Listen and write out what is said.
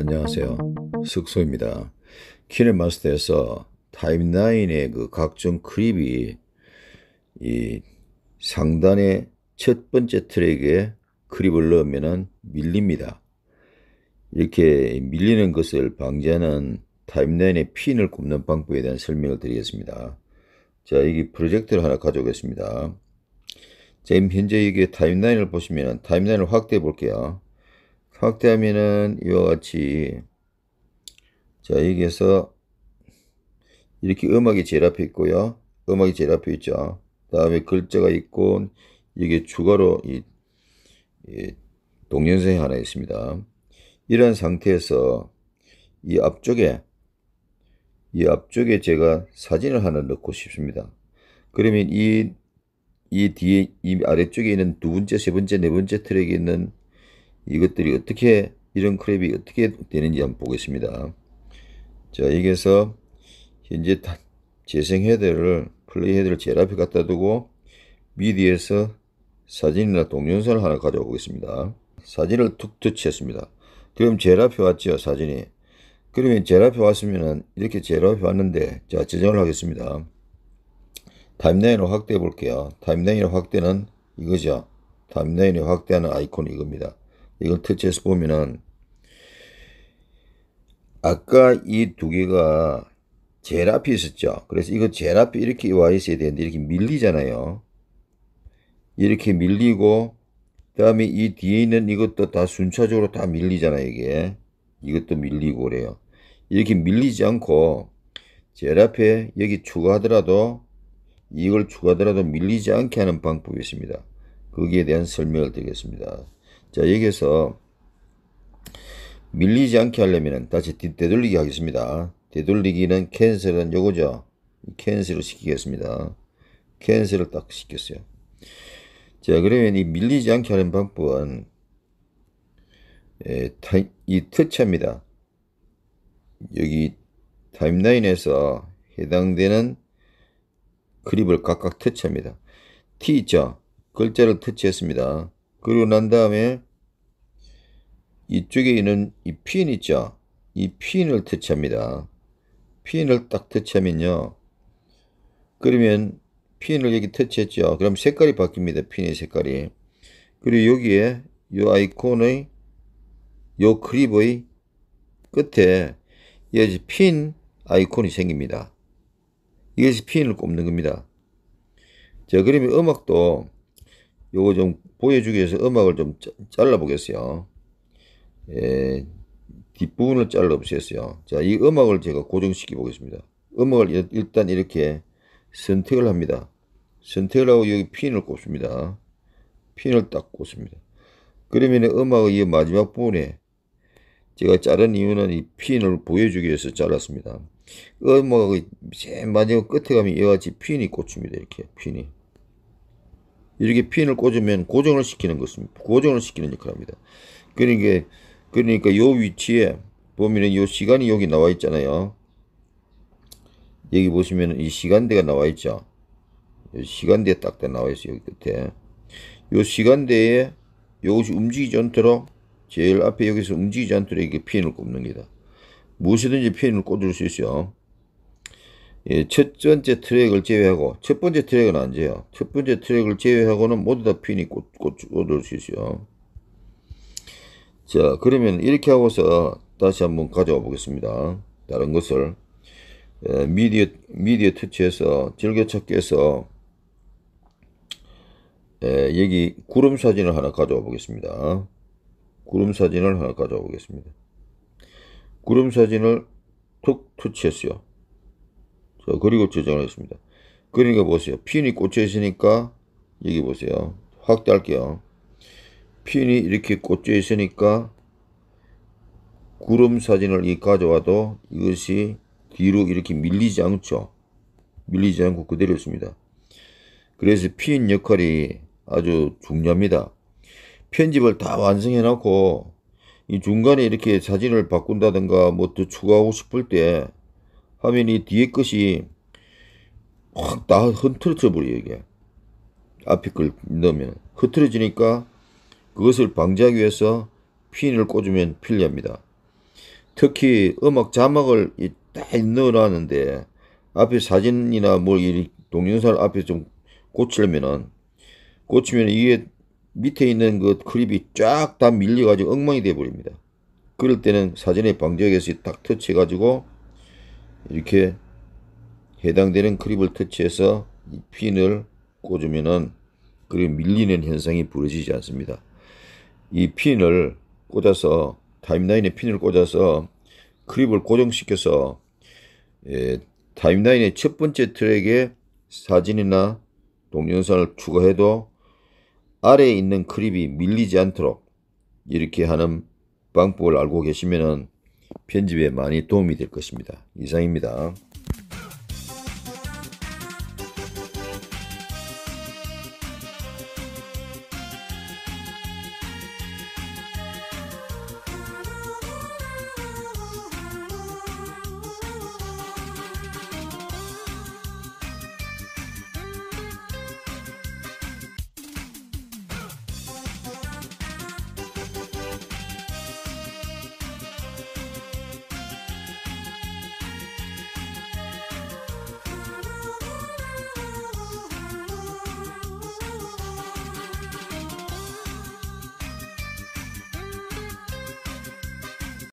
안녕하세요. 숙소입니다. 키네마스터에서 타임라인의 그 각종 클립이 이 상단의 첫 번째 트랙에 클립을 넣으면 밀립니다. 이렇게 밀리는 것을 방지하는 타임라인의 핀을 꼽는 방법에 대한 설명을 드리겠습니다. 자, 여기 프로젝트를 하나 가져오겠습니다. 지금 현재 이게 타임라인을 보시면 타임라인을 확대해 볼게요. 확대하면은 이와 같이 자 여기에서 이렇게 음악이 제일 앞에 있고요. 음악이 제일 앞에 있죠. 다음에 글자가 있고 이게 추가로 이, 이 동영상이 하나 있습니다. 이런 상태에서 이 앞쪽에 이 앞쪽에 제가 사진을 하나 넣고 싶습니다. 그러면 이, 이 뒤에, 이 아래쪽에 있는 두 번째, 세 번째, 네 번째 트랙에 있는 이것들이 어떻게 이런 크랩이 어떻게 되는지 한번 보겠습니다. 자 여기에서 현재 재생 헤드를 플레이 헤드를 제일 앞에 갖다 두고 미디에서 사진이나 동영상을 하나 가져오겠습니다. 사진을 툭 터치했습니다. 그럼 제일 앞에 왔죠 사진이. 그러면 제일 앞에 왔으면 이렇게 제일 앞에 왔는데 자 저장을 하겠습니다. 타임라인을 확대해 볼게요. 타임라인의 확대는 이거죠. 타임라인을 확대하는 아이콘이 이겁니다. 이걸 터치해서 보면은 아까 이 두 개가 제일 앞에 있었죠. 그래서 이거 제일 앞에 이렇게 와 있어야 되는데 이렇게 밀리잖아요. 이렇게 밀리고 그 다음에 이 뒤에 있는 이것도 다 순차적으로 다 밀리잖아요. 이게 이것도 밀리고 그래요. 이렇게 밀리지 않고 제일 앞에 여기 추가하더라도 이걸 추가하더라도 밀리지 않게 하는 방법이 있습니다. 거기에 대한 설명을 드리겠습니다. 자, 여기에서 밀리지 않게 하려면 다시 되돌리기 하겠습니다. 되돌리기는 캔슬은 요거죠. 캔슬을 시키겠습니다. 캔슬을 딱 시켰어요. 자, 그러면 이 밀리지 않게 하는 방법은 에, 예, 타이, 이 터치합니다. 여기 타임라인에서 해당되는 그립을 각각 터치합니다. T 있죠? 글자를 터치했습니다. 그리고 난 다음에 이쪽에 있는 이 핀 있죠? 이 핀을 터치합니다. 핀을 딱 터치하면요. 그러면 핀을 여기 터치했죠. 그럼 색깔이 바뀝니다. 핀의 색깔이. 그리고 여기에 이 아이콘의 이 클립의 끝에 이제 핀 아이콘이 생깁니다. 이것이 핀을 꼽는 겁니다. 자, 그러면 음악도 요거 좀 보여주기 위해서 음악을 좀 잘라 보겠어요. 에, 예, 뒷부분을 잘라 없앴어요. 자, 이 음악을 제가 고정시켜 보겠습니다. 음악을 일단 이렇게 선택을 합니다. 선택을 하고 여기 핀을 꼽습니다. 핀을 딱 꼽습니다. 그러면 음악의 이 마지막 부분에 제가 자른 이유는 이 핀을 보여주기 위해서 잘랐습니다. 음악의 제일 마지막 끝에 가면 이같이 핀이 꽂힙니다. 이렇게 핀이. 이렇게 핀을 꽂으면 고정을 시키는 것입니다. 고정을 시키는 역할을 합니다. 그러니까 그러니까 요 위치에 보면은 요 시간이 여기 나와 있잖아요. 여기 보시면 이 시간대가 나와 있죠. 요 시간대에 딱 나와 있어요. 여기 끝에. 요 시간대에 요것이 움직이지 않도록 제일 앞에 여기서 움직이지 않도록 이렇게 핀을 꼽는 겁니다 무엇이든지 핀을 꽂을 수 있어요. 예, 첫 번째 트랙을 제외하고 첫 번째 트랙은 안돼요첫 번째 트랙을 제외하고는 모두 다 핀이 꽂, 꽂, 꽂을 수 있어요. 자 그러면 이렇게 하고서 다시 한번 가져와 보겠습니다 다른 것을 예, 미디어 미디어 투치에서 즐겨찾기에서 예, 여기 구름 사진을 하나 가져와 보겠습니다 구름 사진을 하나 가져와 보겠습니다 구름 사진을 툭터치했어요자 그리고 저장을 했습니다 그러니까 보세요 핀이 꽂혀 있으니까 여기 보세요 확대할게요 핀이 이렇게 꽂혀 있으니까 구름 사진을 이 가져와도 이것이 뒤로 이렇게 밀리지 않죠. 밀리지 않고 그대로 있습니다. 그래서 핀 역할이 아주 중요합니다. 편집을 다 완성해 놓고 이 중간에 이렇게 사진을 바꾼다든가 뭐 더 추가하고 싶을 때화면이 뒤에 것이 확 다흐트러져 버려요 이게 앞에 걸 넣으면 흐트러지니까 그것을 방지하기 위해서 핀을 꽂으면 필요합니다. 특히 음악 자막을 딱 넣으라는데 앞에 사진이나 뭘 뭐 동영상 앞에 좀꽂으려면은 꽂히면 이게 밑에 있는 그 클립이 쫙 다 밀려가지고 엉망이 돼버립니다. 그럴 때는 사진의 방지역에서 딱 터치해가지고 이렇게 해당되는 클립을 터치해서 핀을 꽂으면은 그리고 밀리는 현상이 부러지지 않습니다. 이 핀을 꽂아서 타임라인에 핀을 꽂아서 크립을 고정시켜서 예, 타임라인의 첫 번째 트랙에 사진이나 동영상을 추가해도 아래에 있는 크립이 밀리지 않도록 이렇게 하는 방법을 알고 계시면 편집에 많이 도움이 될 것입니다. 이상입니다.